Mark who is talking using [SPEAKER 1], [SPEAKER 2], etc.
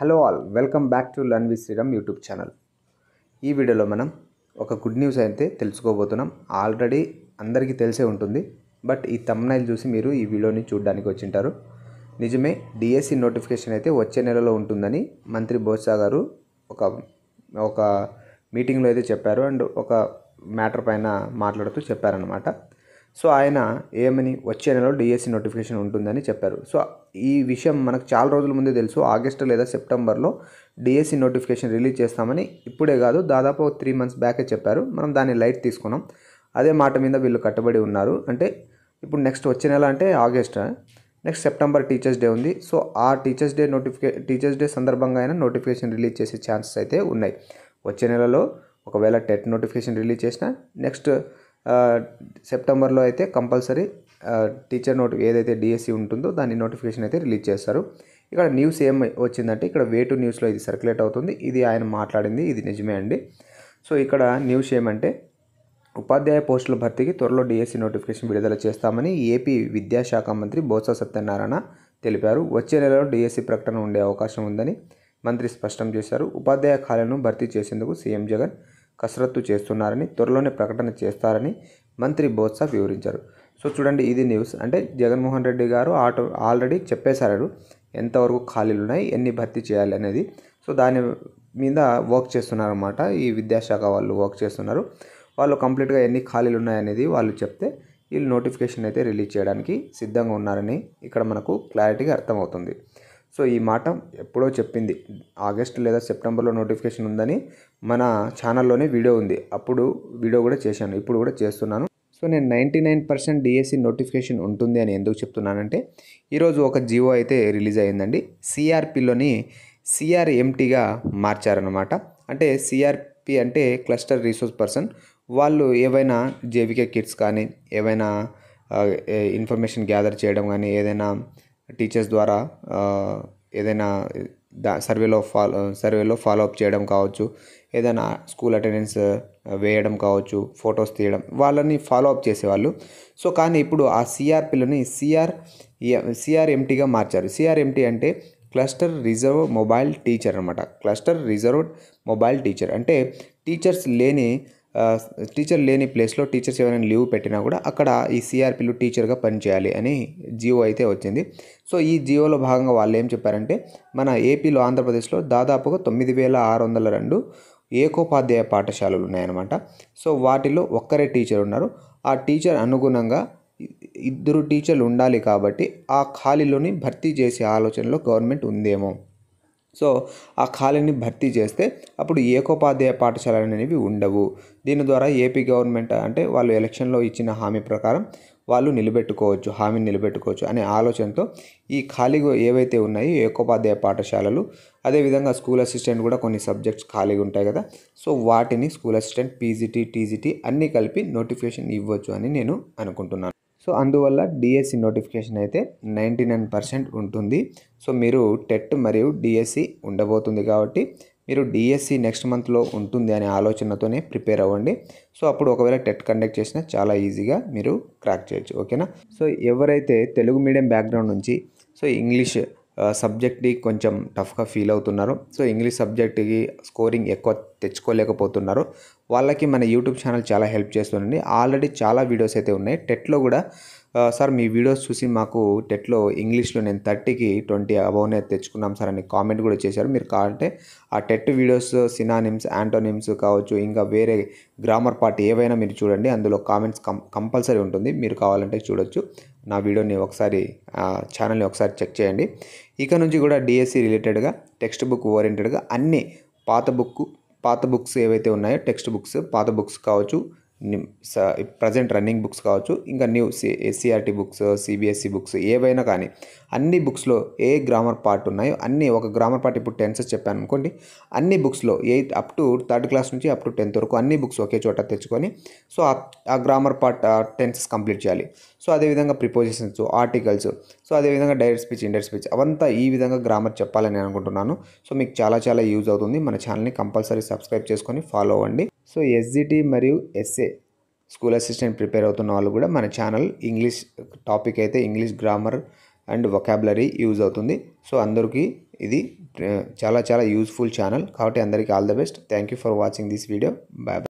[SPEAKER 1] hello all welcome back to learn with Sriram YouTube channel ఈ వీడియోలో మనం ఒక గుడ్ న్యూస్ అయితే తెలుసుకోబోతున్నాం ఆల్రెడీ అందరికీ తెలిసే ఉంటుంది బట్ ఈ తమ్నైల్ చూసి మీరు ఈ వీడియోని చూడడానికి వచ్చింటారు నిజమే డిఎస్సి నోటిఫికేషన్ అయితే వచ్చే నెలలో ఉంటుందని మంత్రి బోత్స గారు ఒక ఒక మీటింగ్లో అయితే చెప్పారు అండ్ ఒక మ్యాటర్ పైన మాట్లాడుతూ చెప్పారనమాట సో ఆయన ఏమని వచ్చే నెలలో డిఎస్సి నోటిఫికేషన్ ఉంటుందని చెప్పారు సో ఈ విషయం మనకు చాలా రోజుల ముందే తెలుసు ఆగస్టు లేదా సెప్టెంబర్లో డిఎస్సి నోటిఫికేషన్ రిలీజ్ చేస్తామని ఇప్పుడే కాదు దాదాపు త్రీ మంత్స్ బ్యాకే చెప్పారు మనం దాన్ని లైట్ తీసుకున్నాం అదే మాట మీద వీళ్ళు కట్టుబడి ఉన్నారు అంటే ఇప్పుడు నెక్స్ట్ వచ్చే నెల అంటే August next September teachers day ఉంది సో ఆ టీచర్స్ డే నోటిఫికే టీచర్స్ డే సందర్భంగా అయినా నోటిఫికేషన్ రిలీజ్ చేసే ఛాన్సెస్ అయితే ఉన్నాయి వచ్చే నెలలో ఒకవేళ టెట్ నోటిఫికేషన్ రిలీజ్ చేసిన నెక్స్ట్ సెప్టెంబర్లో అయితే కంపల్సరీ టీచర్ నోటి ఏదైతే డిఎస్సి e ఉంటుందో దాని నోటిఫికేషన్ అయితే రిలీజ్ చేస్తారు ఇక్కడ న్యూస్ ఏం వచ్చిందంటే ఇక్కడ వే టు న్యూస్లో ఇది సర్క్యులేట్ అవుతుంది ఇది ఆయన మాట్లాడింది ఇది నిజమే అండి సో ఇక్కడ న్యూస్ ఏమంటే ఉపాధ్యాయ పోస్టుల భర్తీకి త్వరలో డిఎస్సి e నోటిఫికేషన్ విడుదల చేస్తామని ఏపీ విద్యాశాఖ మంత్రి బొత్స సత్యనారాయణ తెలిపారు వచ్చే నెలలో డిఎస్సి e ప్రకటన ఉండే అవకాశం ఉందని మంత్రి స్పష్టం చేశారు ఉపాధ్యాయ ఖాళీలను భర్తీ చేసేందుకు సీఎం జగన్ కసరత్తు చేస్తున్నారని త్వరలోనే ప్రకటన చేస్తారని మంత్రి బోత్స వివరించారు సో చూడండి ఇది న్యూస్ అంటే జగన్మోహన్ రెడ్డి గారు ఆటో ఆల్రెడీ చెప్పేశారు ఎంతవరకు ఖాళీలు ఉన్నాయి ఎన్ని భర్తీ చేయాలి అనేది సో దాని మీద వర్క్ చేస్తున్నారన్నమాట ఈ విద్యాశాఖ వాళ్ళు వర్క్ చేస్తున్నారు వాళ్ళు కంప్లీట్గా ఎన్ని ఖాళీలు ఉన్నాయనేది వాళ్ళు చెప్తే వీళ్ళు నోటిఫికేషన్ అయితే రిలీజ్ చేయడానికి సిద్ధంగా ఉన్నారని ఇక్కడ మనకు క్లారిటీగా అర్థమవుతుంది సో ఈ మాట ఎప్పుడో చెప్పింది ఆగస్ట్ లేదా సెప్టెంబర్లో నోటిఫికేషన్ ఉందని మన ఛానల్లోనే వీడియో ఉంది అప్పుడు వీడియో కూడా చేశాను ఇప్పుడు కూడా చేస్తున్నాను సో నేను ninety nine percent DSC notification ఉంటుంది అని ఎందుకు చెప్తున్నానంటే ఈరోజు ఒక జియో అయితే రిలీజ్ అయిందండి సిఆర్పిలోని సిఆర్ఎంటీగా మార్చారనమాట అంటే సిఆర్పి అంటే క్లస్టర్ రీసోర్స్ పర్సన్ వాళ్ళు ఏవైనా జేవికే కిట్స్ కానీ ఏవైనా ఇన్ఫర్మేషన్ గ్యాదర్ చేయడం కానీ ఏదైనా టీచర్స్ ద్వారా ఏదైనా దా సర్వేలో ఫాలో సర్వేలో ఫాలో అప్ చేయడం కావచ్చు ఏదైనా స్కూల్ అటెండెన్స్ వేయడం కావచ్చు ఫొటోస్ తీయడం వాళ్ళని ఫాలో అప్ చేసేవాళ్ళు సో కానీ ఇప్పుడు ఆ సిఆర్పిలని సిఆర్ సిఆర్ఎంటీగా మార్చారు సిఆర్ఎంటీ అంటే క్లస్టర్ రిజర్వ్ మొబైల్ టీచర్ అనమాట క్లస్టర్ రిజర్వ్ మొబైల్ టీచర్ అంటే టీచర్స్ లేని టీచర్ లేని ప్లేస్లో టీచర్స్ ఎవరైనా లీవ్ పెట్టినా కూడా అక్కడ ఈ సిఆర్పీలు టీచర్గా పనిచేయాలి అని జియో అయితే వచ్చింది సో ఈ జియోలో భాగంగా వాళ్ళు ఏం చెప్పారంటే మన ఏపీలో ఆంధ్రప్రదేశ్లో దాదాపుగా తొమ్మిది వేల ఆరు వందల రెండు ఏకోపాధ్యాయ పాఠశాలలు ఉన్నాయన్నమాట సో వాటిలో ఒక్కరే టీచర్ ఉన్నారు ఆ టీచర్ అనుగుణంగా ఇద్దరు టీచర్లు ఉండాలి కాబట్టి ఆ ఖాళీలోని భర్తీ చేసే ఆలోచనలో గవర్నమెంట్ ఉందేమో సో ఆ ఖాళీని భర్తీ చేస్తే అప్పుడు ఏకోపాధ్యాయ పాఠశాలలు అనేవి ఉండవు దీని ద్వారా ఏపీ గవర్నమెంట్ అంటే వాళ్ళు ఎలక్షన్లో ఇచ్చిన హామీ ప్రకారం వాళ్ళు నిలబెట్టుకోవచ్చు హామీని నిలబెట్టుకోవచ్చు అనే ఆలోచనతో ఈ ఖాళీగా ఏవైతే ఉన్నాయో ఏకోపాధ్యాయ పాఠశాలలు అదేవిధంగా స్కూల్ అసిస్టెంట్ కూడా కొన్ని సబ్జెక్ట్స్ ఖాళీగా ఉంటాయి కదా సో వాటిని స్కూల్ అసిస్టెంట్ పీజీటీ టీజీటీ అన్నీ కలిపి నోటిఫికేషన్ ఇవ్వచ్చు అని నేను అనుకుంటున్నాను సో అందువల్ల డిఎస్సి నోటిఫికేషన్ e అయితే నైంటీ నైన్ పర్సెంట్ ఉంటుంది సో మీరు టెట్ మరియు డిఎస్సి e ఉండబోతుంది కాబట్టి మీరు డిఎస్సి నెక్స్ట్ మంత్లో ఉంటుంది అనే ఆలోచనతోనే ప్రిపేర్ అవ్వండి సో అప్పుడు ఒకవేళ టెట్ కండక్ట్ చేసినా చాలా ఈజీగా మీరు క్రాక్ చేయొచ్చు ఓకేనా సో ఎవరైతే తెలుగు మీడియం బ్యాక్గ్రౌండ్ నుంచి సో ఇంగ్లీష్ సబ్జెక్ట్కి uh, కొంచెం టఫ్గా ఫీల్ అవుతున్నారో సో ఇంగ్లీష్ సబ్జెక్ట్కి స్కోరింగ్ ఎక్కువ తెచ్చుకోలేకపోతున్నారు వాళ్ళకి మన యూట్యూబ్ ఛానల్ చాలా హెల్ప్ చేస్తుందండి ఆల్రెడీ చాలా వీడియోస్ అయితే ఉన్నాయి టెట్లో కూడా సార్ మీ వీడియోస్ చూసి మాకు టెట్లో ఇంగ్లీష్లో నేను థర్టీకి ట్వంటీ అబౌనే తెచ్చుకున్నాం సార్ అని కామెంట్ కూడా చేశారు మీరు కావాలంటే ఆ టెట్ వీడియోస్ సినానిమ్స్ యాంటోనిమ్స్ కావచ్చు ఇంకా వేరే గ్రామర్ పార్ట్ ఏవైనా మీరు చూడండి అందులో కామెంట్స్ కం కంపల్సరీ ఉంటుంది మీరు కావాలంటే చూడొచ్చు నా వీడియోని ఒకసారి ఛానల్ని ఒకసారి చెక్ చేయండి ఇక నుంచి కూడా డిఎస్సి రిలేటెడ్గా టెక్స్ట్ బుక్ ఓరియంటెడ్గా అన్ని పాత బుక్ పాత బుక్స్ ఏవైతే ఉన్నాయో టెక్స్ట్ బుక్స్ పాత బుక్స్ కావచ్చు ప్రజెంట్ రన్నింగ్ బుక్స్ కావచ్చు ఇంకా NCERT books CBSE books ఏవైనా కానీ అన్ని బుక్స్లో ఏ గ్రామర్ పార్ట్ ఉన్నాయో అన్ని ఒక గ్రామర్ పార్ట్ ఇప్పుడు టెన్సెస్ చెప్పాను అనుకోండి అన్ని బుక్స్లో eighth up to third class నుంచి అప్ టు టెన్త్ వరకు అన్ని బుక్స్ ఒకే చోట తెచ్చుకొని సో ఆ గ్రామర్ పార్ట్ టెన్త్ కంప్లీట్ చేయాలి సో అదేవిధంగా ప్రిపోజిషన్స్ ఆర్టికల్స్ సో అదేవిధంగా డైరెక్ట్ స్పీచ్ ఇండైరెక్ట్ స్పీచ్ అవంతా ఈ విధంగా గ్రామర్ చెప్పాలని అనుకుంటున్నాను సో మీకు చాలా చాలా యూజ్ అవుతుంది మన ఛానల్ని కంపల్సరీ సబ్స్క్రైబ్ చేసుకొని ఫాలో అవ్వండి సో ఎస్జిటి మరియు ఎస్ఏ స్కూల్ అసిస్టెంట్ ప్రిపేర్ అవుతున్న వాళ్ళు కూడా మన ఛానల్ ఇంగ్లీష్ టాపిక్ అయితే English grammar and vocabulary use అవుతుంది సో అందరికీ ఇది చాలా చాలా యూజ్ఫుల్ ఛానల్ కాబట్టి అందరికీ all the best thank you for watching this video bye